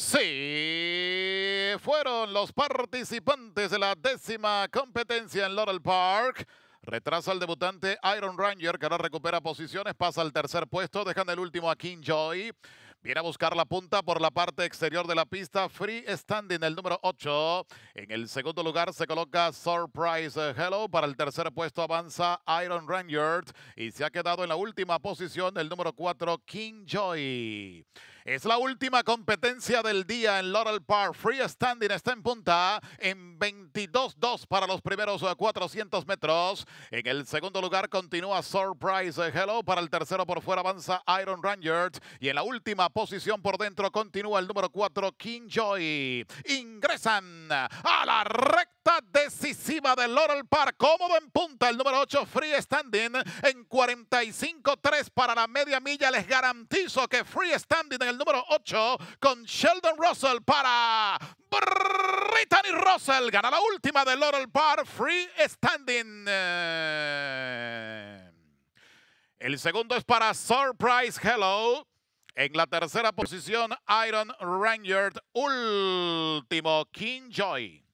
Sí, fueron los participantes de la décima competencia en Laurel Park. Retrasa al debutante Iron Ranger, que ahora recupera posiciones, pasa al tercer puesto, dejando el último a King Joy. Viene a buscar la punta por la parte exterior de la pista. Free Standing, el número 8. En el segundo lugar se coloca Surprise Hello. Para el tercer puesto avanza Iron Ranger. Y se ha quedado en la última posición el número 4, King Joy. Es la última competencia del día en Laurel Park. Free Standing está en punta en 22-2 para los primeros 400 eh, metros. En el segundo lugar continúa Surprise eh, Hello. Para el tercero por fuera avanza Iron Rangers. Y en la última posición por dentro continúa el número 4 King Joy. Ingresan a la recta decisiva del Laurel Park, cómodo en punta, el número 8 Free Standing en 45-3 para la media milla, les garantizo que Free Standing en el número 8 con Sheldon Russell para Brittany Russell, gana la última de Laurel Park, Free Standing. El segundo es para Surprise Hello. En la tercera posición, Iron Ranger. Último, King Joy.